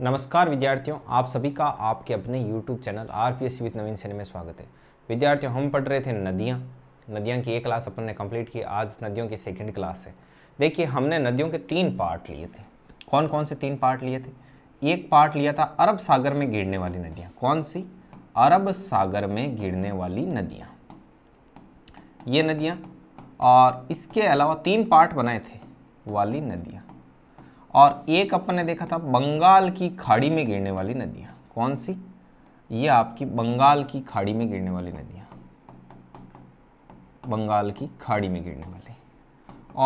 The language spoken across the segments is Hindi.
नमस्कार विद्यार्थियों आप सभी का आपके अपने YouTube channel R P S with Naveen सिने में स्वागत है विद्यार्थियों हम पढ़ रहे थे नदियाँ नदियाँ की एक क्लास अपन ने कंप्लीट की आज नदियों की सेकंड क्लास है देखिए हमने नदियों के तीन पार्ट लिए थे कौन कौन से तीन पार्ट लिए थे एक पार्ट लिया था अरब सागर में गिरने वाली नदियाँ कौन सी अरब सागर में गिरने वाली नदियाँ ये नदियाँ और इसके अलावा तीन पार्ट बनाए थे वाली नदियाँ और एक अपन ने देखा था बंगाल की खाड़ी में गिरने वाली नदियाँ कौन सी ये आपकी बंगाल की खाड़ी में गिरने वाली नदियाँ बंगाल की खाड़ी में गिरने वाली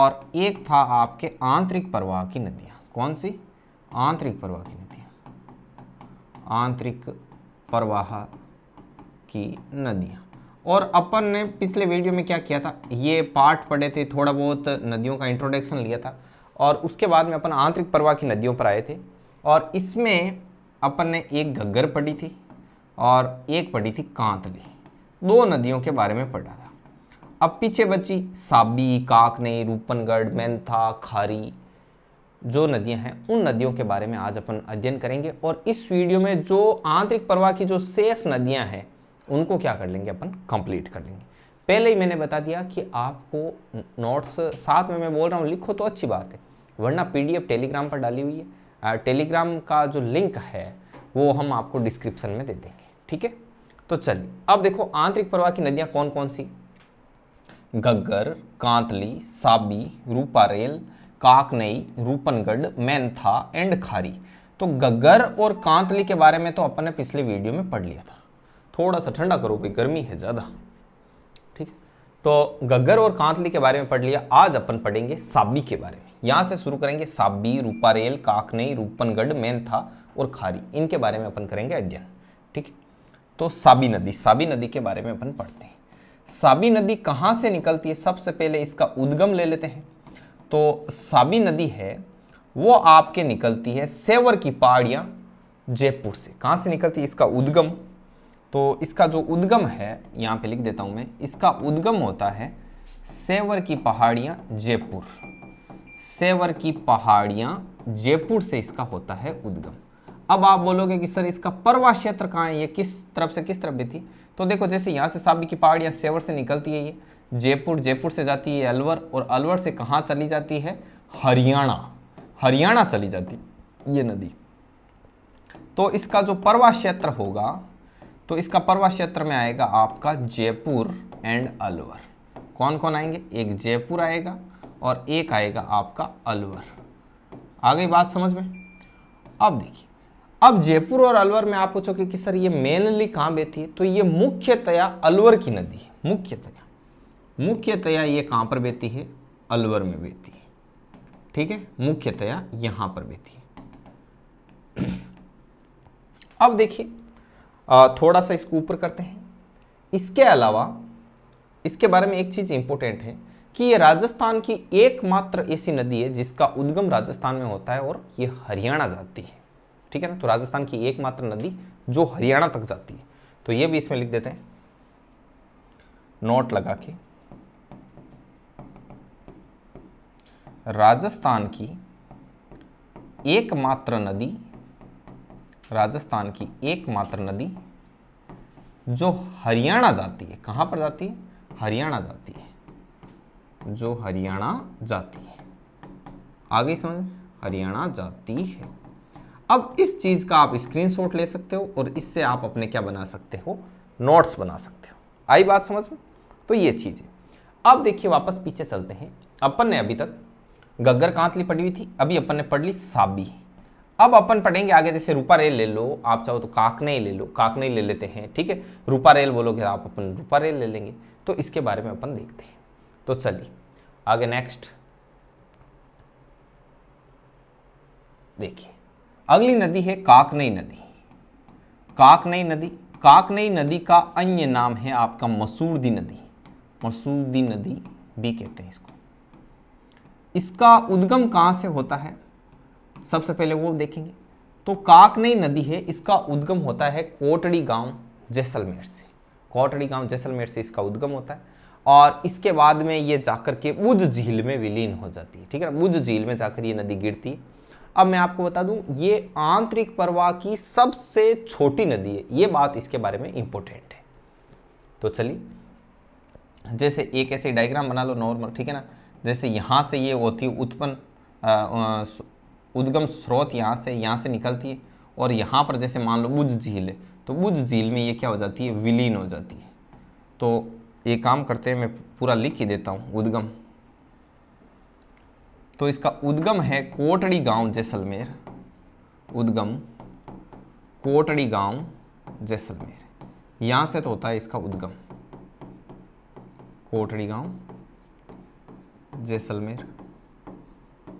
और एक था आपके आंतरिक प्रवाह की नदियाँ कौन सी आंतरिक प्रवाह की नदियाँ आंतरिक प्रवाह की नदियाँ और अपन ने पिछले वीडियो में क्या किया था ये पार्ट पढ़े थे थोड़ा बहुत नदियों का इंट्रोडक्शन लिया था और उसके बाद में अपन आंतरिक प्रवाह की नदियों पर आए थे और इसमें अपन ने एक घग्गर पढ़ी थी और एक पढ़ी थी कांतली दो नदियों के बारे में पढ़ा था अब पीछे बची साबी काकने रूपनगढ़ मैंथा खारी जो नदियां हैं उन नदियों के बारे में आज अपन अध्ययन करेंगे और इस वीडियो में जो आंतरिक प्रवाह की जो शेष नदियां हैं उनको क्या कर लेंगे अपन कंप्लीट कर लेंगे पहले ही मैंने बता दिया कि आपको नोट्स साथ में मैं बोल रहा हूँ लिखो तो अच्छी बात है वरना पीडीएफ टेलीग्राम पर डाली हुई है टेलीग्राम का जो लिंक है वो हम आपको डिस्क्रिप्शन में दे देंगे ठीक है तो चलिए अब देखो आंतरिक प्रवाह की नदियाँ कौन कौन सी गग्गर कांतली साबी रूपारेल काकनई रूपनगढ़ मैंथा एंड खारी तो गग्गर और कांतली के बारे में तो अपन ने पिछले वीडियो में पढ़ लिया था थोड़ा सा ठंडा करो भाई गर्मी है ज़्यादा तो गग्गर और कांतली के बारे में पढ़ लिया आज अपन पढ़ेंगे साबी के बारे में यहाँ से शुरू करेंगे साबी रूपारेल काकनई रूपनगढ़ मेनथा और खारी इनके बारे में अपन करेंगे अध्ययन ठीक तो साबी नदी साबी नदी के बारे में अपन पढ़ते हैं साबी नदी कहाँ से निकलती है सबसे पहले इसका उद्गम ले लेते हैं तो साबी नदी है वो आपके निकलती है सेवर की पहाड़ियाँ जयपुर से कहाँ से निकलती है इसका उद्गम तो इसका जो उद्गम है यहाँ पे लिख देता हूँ मैं इसका उद्गम होता है सेवर की पहाड़ियाँ जयपुर सेवर की पहाड़ियाँ जयपुर से इसका होता है उद्गम अब आप बोलोगे कि सर इसका परवा क्षेत्र कहाँ है ये किस तरफ से किस तरफ भी थी तो देखो जैसे यहाँ से साबी की पहाड़ियाँ सेवर से निकलती है ये जयपुर जयपुर से जाती है अलवर और अलवर से कहाँ चली जाती है हरियाणा हरियाणा चली जाती ये नदी तो इसका जो परवा क्षेत्र होगा तो इसका परवा क्षेत्र में आएगा आपका जयपुर एंड अलवर कौन कौन आएंगे एक जयपुर आएगा और एक आएगा आपका अलवर आ गई बात समझ में अब देखिए अब जयपुर और अलवर में आप पूछोगे कि सर ये मेनली कहाँ बहती है तो ये मुख्यतया अलवर की नदी है मुख्यतया मुख्यतया ये कहाँ पर बहती है अलवर में बहती है ठीक है मुख्यतया यहाँ पर बहती है अब देखिए थोड़ा सा इसको ऊपर करते हैं इसके अलावा इसके बारे में एक चीज़ इंपॉर्टेंट है कि ये राजस्थान की एकमात्र ऐसी नदी है जिसका उद्गम राजस्थान में होता है और ये हरियाणा जाती है ठीक है ना तो राजस्थान की एकमात्र नदी जो हरियाणा तक जाती है तो ये भी इसमें लिख देते हैं नोट लगा के राजस्थान की एकमात्र नदी राजस्थान की एकमात्र नदी जो हरियाणा जाती है कहाँ पर जाती है हरियाणा जाती है जो हरियाणा जाती है आगे समझ हरियाणा जाती है अब इस चीज़ का आप स्क्रीनशॉट ले सकते हो और इससे आप अपने क्या बना सकते हो नोट्स बना सकते हो आई बात समझ में तो ये चीज़ है अब देखिए वापस पीछे चलते हैं अपन ने अभी तक गग्गर कांतली पढ़ी हुई थी अभी अपन ने पढ़ ली साबी अब अपन पढ़ेंगे आगे जैसे रूपा रेल ले लो आप चाहो तो काकनई ले लो काकनई ले लेते हैं ठीक है रूपा रेल बोलोगे आप अपन रूपा रेल ले लेंगे तो इसके बारे में अपन देखते हैं तो चलिए आगे नेक्स्ट देखिए अगली नदी है काकनई नदी काकनई नदी काकनई नदी का अन्य नाम है आपका मसूरदी नदी मसूरदी नदी भी कहते हैं इसको इसका उद्गम कहां से होता है सबसे पहले वो देखेंगे तो काकनई नदी है इसका उद्गम होता है कोटड़ी गांव जैसलमेर से कोटड़ी गांव जैसलमेर से इसका उद्गम होता है और इसके बाद में ये जाकर के उज झील में विलीन हो जाती है ठीक है ना उज झील में जाकर ये नदी गिरती है अब मैं आपको बता दूं ये आंतरिक प्रवाह की सबसे छोटी नदी है ये बात इसके बारे में इंपॉर्टेंट है तो चलिए जैसे एक ऐसे डायग्राम बना लो नॉर्मल ठीक है ना जैसे यहाँ से ये होती उत्पन्न उद्गम स्रोत यहाँ से यहाँ से निकलती है और यहाँ पर जैसे मान लो बुझ झील है तो बुझ झील में ये क्या हो जाती है विलीन हो जाती है तो ये काम करते हैं मैं पूरा लिख ही देता हूँ उद्गम तो इसका उद्गम है कोटड़ी गांव जैसलमेर उद्गम कोटड़ी गांव जैसलमेर यहाँ से तो होता है इसका उद्गम कोटड़ी गांव जैसलमेर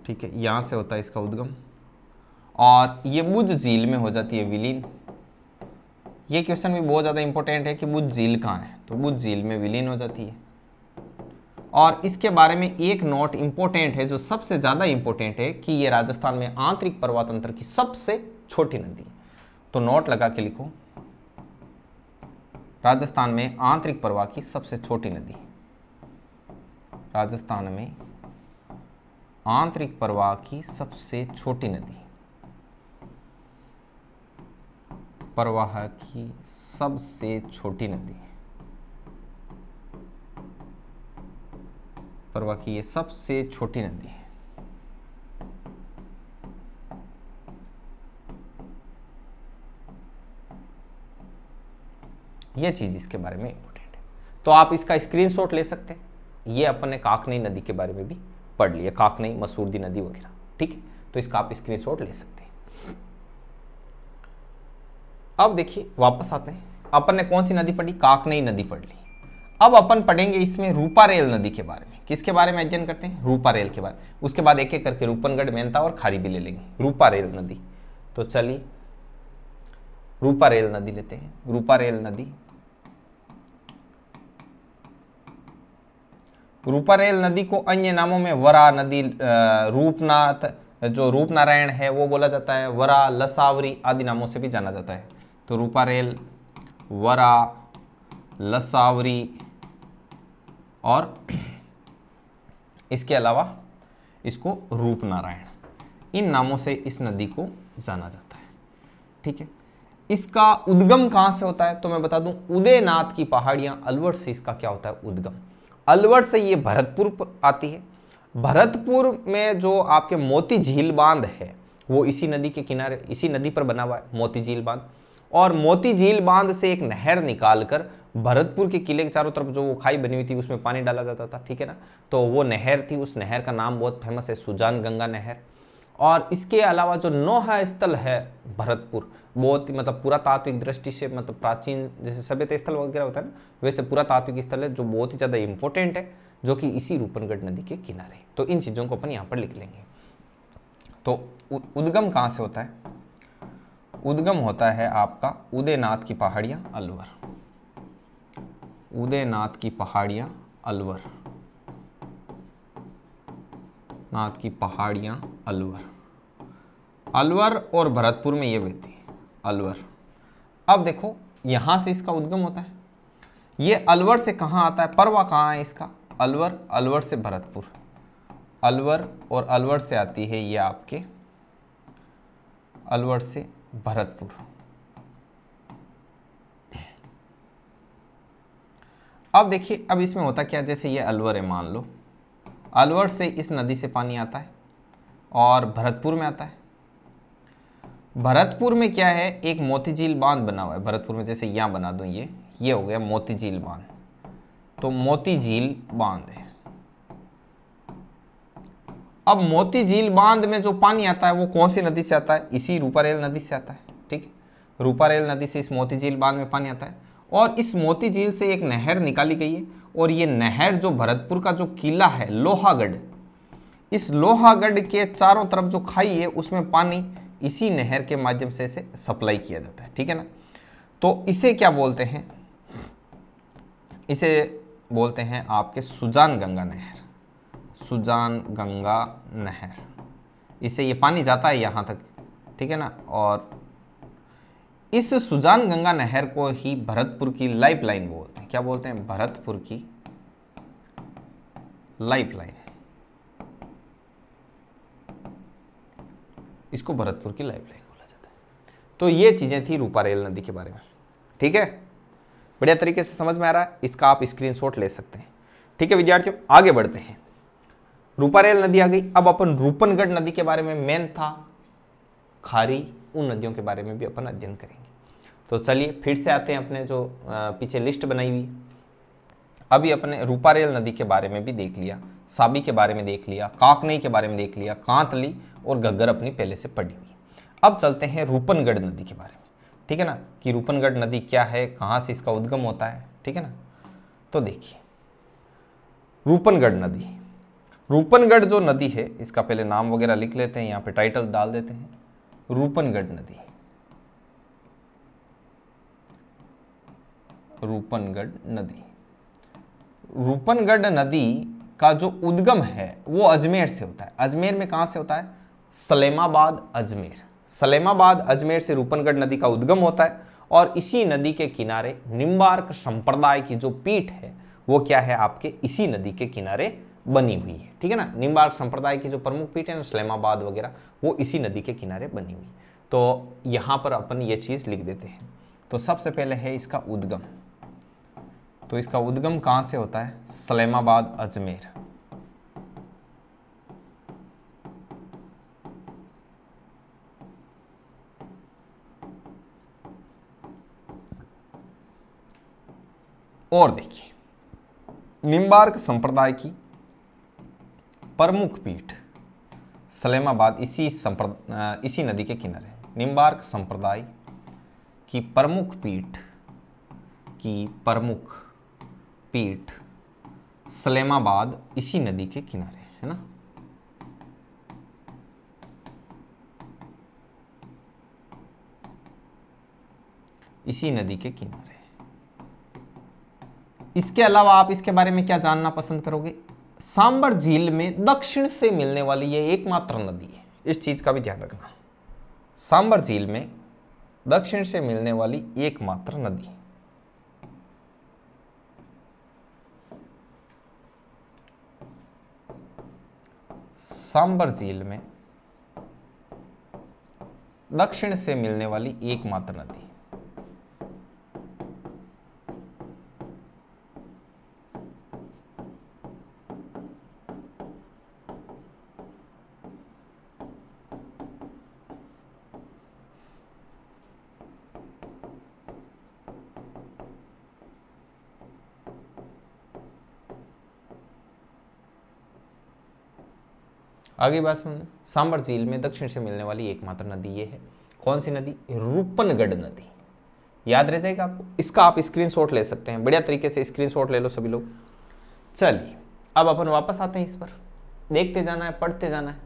ठीक है यहाँ से होता है इसका उद्गम और ये बुज झील में हो जाती है विलीन ये क्वेश्चन भी बहुत ज़्यादा इंपॉर्टेंट है कि बुज झील कहाँ है तो बुज झील में विलीन हो जाती है और इसके बारे में एक नोट इम्पोर्टेंट है जो सबसे ज़्यादा इम्पोर्टेंट है कि ये राजस्थान में आंतरिक पर्वातंत्र की सबसे छोटी नदी है तो नोट लगा के लिखो राजस्थान में आंतरिक प्रवाह की सबसे छोटी नदी राजस्थान में आंतरिक प्रवाह की सबसे छोटी नदी प्रवाह की सबसे छोटी नदी प्रवाह की ये सबसे छोटी नदी है यह चीज इसके बारे में इंपॉर्टेंट है तो आप इसका स्क्रीनशॉट ले सकते हैं ये अपने काकनी नदी के बारे में भी पढ़ लिया काकनई मसूरदी नदी वगैरह ठीक है तो इसका आप स्क्रीनशॉट ले सकते हैं अब देखिए वापस आते हैं अपन ने कौन सी नदी पढ़ी काकनई नदी पढ़ ली अब अपन पढ़ेंगे इसमें रूपा रेल नदी के बारे में किसके बारे में अध्ययन करते हैं रूपा रेल के बारे में उसके बाद एक एक करके रूपनगढ़ मेहनता और खारी भी ले लेंगे रूपा रेल नदी तो चलिए रूपा रेल नदी लेते हैं रूपा रेल नदी रूपारेल नदी को अन्य नामों में वरा नदी रूपनाथ जो रूपनारायण है वो बोला जाता है वरा लसावरी आदि नामों से भी जाना जाता है तो रूपारेल वरा लसावरी और इसके अलावा इसको रूपनारायण इन नामों से इस नदी को जाना जाता है ठीक है इसका उद्गम कहां से होता है तो मैं बता दूं उदयनाथ की पहाड़ियां अलवर से इसका क्या होता है उद्गम अलवर से ये भरतपुर आती है भरतपुर में जो आपके मोती झील बांध है वो इसी नदी के किनारे इसी नदी पर बना हुआ है मोती झील बांध और मोती झील बांध से एक नहर निकाल कर भरतपुर के किले के चारों तरफ जो वो खाई बनी हुई थी उसमें पानी डाला जाता था ठीक है ना तो वो नहर थी उस नहर का नाम बहुत फेमस है सुजान गंगा नहर और इसके अलावा जो नोहा स्थल है भरतपुर बहुत मतलब पूरा तात्विक दृष्टि से मतलब प्राचीन जैसे सभ्यता स्थल वगैरह होता है ना वैसे पूरा तात्विक स्थल है जो बहुत ही ज़्यादा इंपॉर्टेंट है जो कि इसी रूपनगढ़ नदी के किनारे तो इन चीज़ों को अपन यहाँ पर लिख लेंगे तो उद्गम कहाँ से होता है उद्गम होता है आपका उदयनाथ की पहाड़ियाँ अलवर उदयनाथ की पहाड़ियाँ अलवर नाथ की पहाड़ियाँ अलवर अलवर और भरतपुर में ये बहती अलवर अब देखो यहां से इसका उद्गम होता है ये अलवर से कहां आता है परवा कहां है इसका अलवर अलवर से भरतपुर अलवर और अलवर से आती है ये आपके अलवर से भरतपुर अब देखिए अब इसमें होता क्या जैसे ये अलवर है मान लो अलवर से इस नदी से पानी आता है और भरतपुर में आता है भरतपुर में क्या है एक मोतीझील बांध बना हुआ है भरतपुर में जैसे यहाँ बना दो ये ये हो गया मोतीझील बांध तो मोतीझील बांध है अब मोती झील बांध में जो पानी आता है वो कौन सी नदी से आता है इसी रूपारेल नदी से आता है ठीक है रूपारेल नदी से इस मोती झील बांध में पानी आता है और इस मोती झील से एक नहर निकाली गई है और ये नहर जो भरतपुर का जो किला है लोहागढ़ इस लोहागढ़ के चारों तरफ जो खाई है उसमें पानी इसी नहर के माध्यम से इसे सप्लाई किया जाता है ठीक है ना तो इसे क्या बोलते हैं इसे बोलते हैं आपके सुजान गंगा नहर सुजान गंगा नहर इससे ये पानी जाता है यहाँ तक ठीक है ना और इस सुजान गंगा नहर को ही भरतपुर की लाइफ लाइन बोलते हैं क्या बोलते हैं भरतपुर की लाइफ लाइन इसको भरतपुर की लाइफ लाइन बोला जाता है तो ये चीज़ें थी रूपारेल नदी के बारे में ठीक है बढ़िया तरीके से समझ में आ रहा है इसका आप स्क्रीनशॉट ले सकते हैं ठीक है विद्यार्थियों आगे बढ़ते हैं रूपारेल नदी आ गई अब अपन रूपनगढ़ नदी के बारे में मेन था खारी उन नदियों के बारे में भी अपन अध्ययन करेंगे तो चलिए फिर से आते हैं अपने जो पीछे लिस्ट बनाई हुई अभी अपने रूपारेल नदी के बारे में भी देख लिया साबी के बारे में देख लिया काकनई के बारे में देख लिया कांतली और गग्गर अपनी पहले से पड़ी हुई अब चलते हैं रूपनगढ़ नदी के बारे में ठीक है ना कि रूपनगढ़ नदी क्या है कहाँ से इसका उद्गम होता है ठीक है ना तो देखिए रूपनगढ़ नदी रूपनगढ़ जो नदी है इसका पहले नाम वगैरह लिख लेते हैं यहाँ पे टाइटल डाल देते हैं रूपनगढ़ नदी रूपनगढ़ नदी रूपनगढ़ नदी का जो उद्गम है वो अजमेर से होता है अजमेर में कहाँ से होता है सलेमाबाद अजमेर सलेमाबाद अजमेर से रूपनगढ़ नदी का उद्गम होता है और इसी नदी के किनारे निम्बार्क संप्रदाय की जो पीठ है वो क्या है आपके इसी नदी के किनारे बनी हुई है ठीक है ना निम्बार्क संप्रदाय की जो प्रमुख पीठ है ना सलेमाबाद वगैरह वो इसी नदी के किनारे बनी हुई तो यहाँ पर अपन ये चीज़ लिख देते हैं तो सबसे पहले है इसका उद्गम तो इसका उद्गम कहाँ से होता है सलेमाबाद अजमेर और देखिए निम्बार्क संप्रदाय की प्रमुख पीठ सलेमाबाद इसी संप्रदाय इसी नदी के किनारे निम्बार्क संप्रदाय की प्रमुख पीठ की प्रमुख पीठ सलेमाबाद इसी नदी के किनारे है ना इसी नदी के किनारे इसके अलावा आप इसके बारे में क्या जानना पसंद करोगे सांबर झील में दक्षिण से मिलने वाली ये एकमात्र नदी है इस चीज़ का भी ध्यान रखना सांबर झील में दक्षिण से मिलने वाली एकमात्र नदी सांबर झील में दक्षिण से मिलने वाली एकमात्र नदी आगे बात सुन सांबर झील में दक्षिण से मिलने वाली एकमात्र नदी ये है कौन सी नदी रूपनगढ़ नदी याद रह जाएगा आपको इसका आप स्क्रीन ले सकते हैं बढ़िया तरीके से स्क्रीन ले लो सभी लोग चलिए अब अपन वापस आते हैं इस पर देखते जाना है पढ़ते जाना है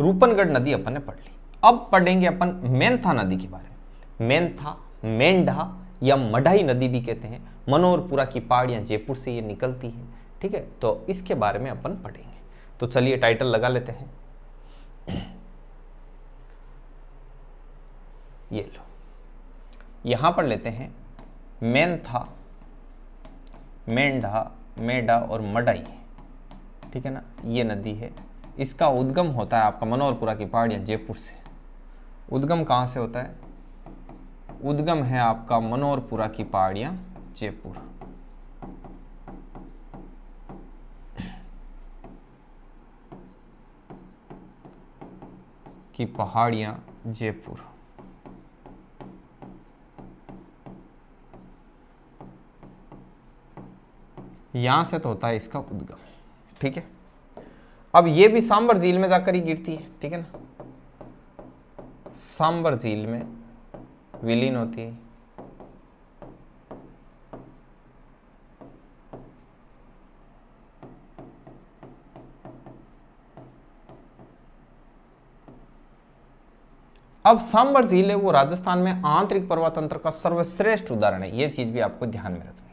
रूपनगढ़ नदी अपन ने पढ़ ली अब पढ़ेंगे अपन मेनथा नदी के बारे में मेनथा मेंढा या मढ़ाई नदी भी कहते हैं मनोहरपुरा की पहाड़ियां जयपुर से ये निकलती है ठीक है तो इसके बारे में अपन पढ़ेंगे तो चलिए टाइटल लगा लेते हैं ये लो यहां पर लेते हैं मेन था मेंढा मेडा और मडाई ठीक है ना ये नदी है इसका उद्गम होता है आपका मनोहरपुरा की या जयपुर से उद्गम कहाँ से होता है उद्गम है आपका मनोहरपुरा की पहाड़ियाँ जयपुर की पहाड़ियां जयपुर यहां से तो होता है इसका उद्गम ठीक है अब ये भी सांबर झील में जाकर ही गिरती है ठीक है ना सांबर झील में विलीन होती है अब सांबर झील है वो राजस्थान में आंतरिक पर्वतंत्र का सर्वश्रेष्ठ उदाहरण है ये चीज भी आपको ध्यान में रखनी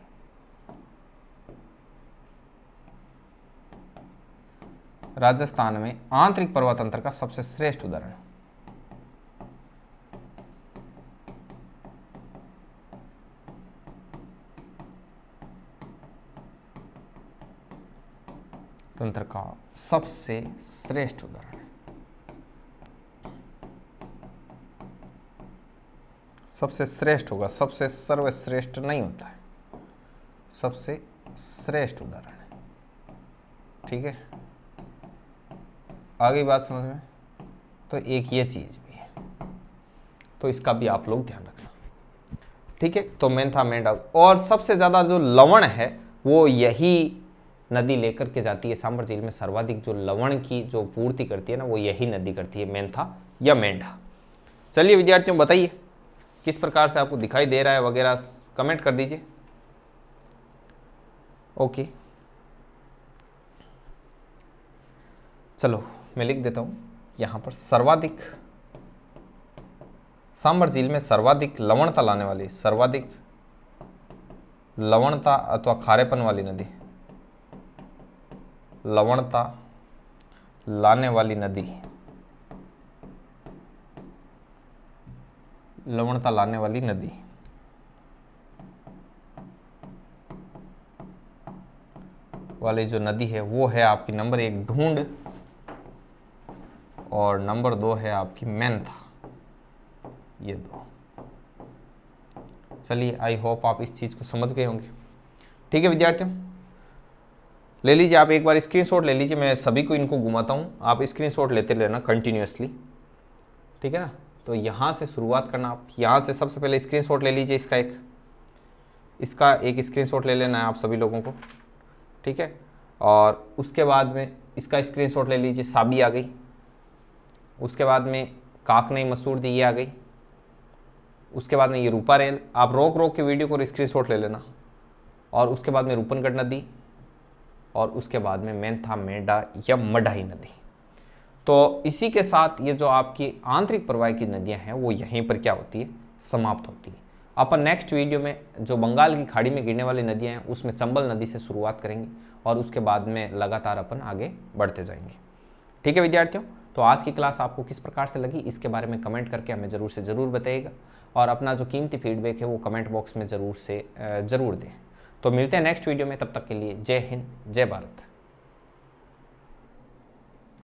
राजस्थान में आंतरिक पर्वतंत्र का सबसे श्रेष्ठ उदाहरण तंत्र का सबसे श्रेष्ठ उदाहरण सबसे श्रेष्ठ होगा सबसे सर्वश्रेष्ठ नहीं होता है सबसे श्रेष्ठ उदाहरण है ठीक है आगे बात समझ में तो एक ये चीज़ भी है तो इसका भी आप लोग ध्यान रखना ठीक है तो मेन था और सबसे ज़्यादा जो लवण है वो यही नदी लेकर के जाती है सांबर झील में सर्वाधिक जो लवण की जो पूर्ति करती है ना वो यही नदी करती है मेंथा या मेंढा चलिए विद्यार्थियों बताइए किस प्रकार से आपको दिखाई दे रहा है वगैरह कमेंट कर दीजिए ओके चलो मैं लिख देता हूँ यहाँ पर सर्वाधिक सांबर झील में सर्वाधिक लवणता लाने वाली सर्वाधिक लवणता अथवा खारेपन वाली नदी लवणता लाने वाली नदी लवणता लाने वाली नदी वाली जो नदी है वो है आपकी नंबर एक ढूंढ और नंबर दो है आपकी मैंथा ये दो चलिए आई होप आप इस चीज़ को समझ गए होंगे ठीक है विद्यार्थियों ले लीजिए आप एक बार स्क्रीनशॉट ले लीजिए मैं सभी को इनको घुमाता हूँ आप स्क्रीनशॉट लेते रहना कंटिन्यूसली ठीक है ना तो यहाँ से शुरुआत करना आप यहाँ से सबसे पहले स्क्रीन ले लीजिए इसका एक इसका एक स्क्रीन ले लेना है आप सभी लोगों को ठीक है और उसके बाद में इसका स्क्रीनशॉट ले लीजिए साबी आ गई उसके बाद में काक नहीं मसूर दी ये आ गई उसके बाद में ये रूपा रेल आप रोक रोक के वीडियो को स्क्रीनशॉट ले लेना और उसके बाद में रूपनगढ़ नदी और उसके बाद में था मेढा या मढ़ाई नदी तो इसी के साथ ये जो आपकी आंतरिक प्रवाह की नदियाँ हैं वो यहीं पर क्या होती है समाप्त होती है अपन नेक्स्ट वीडियो में जो बंगाल की खाड़ी में गिरने वाली नदियाँ हैं उसमें चंबल नदी से शुरुआत करेंगे और उसके बाद में लगातार अपन आगे बढ़ते जाएंगे ठीक है विद्यार्थियों तो आज की क्लास आपको किस प्रकार से लगी इसके बारे में कमेंट करके हमें ज़रूर से ज़रूर बताइएगा और अपना जो कीमती फीडबैक है वो कमेंट बॉक्स में ज़रूर से ज़रूर दें तो मिलते हैं नेक्स्ट वीडियो में तब तक के लिए जय हिंद जय भारत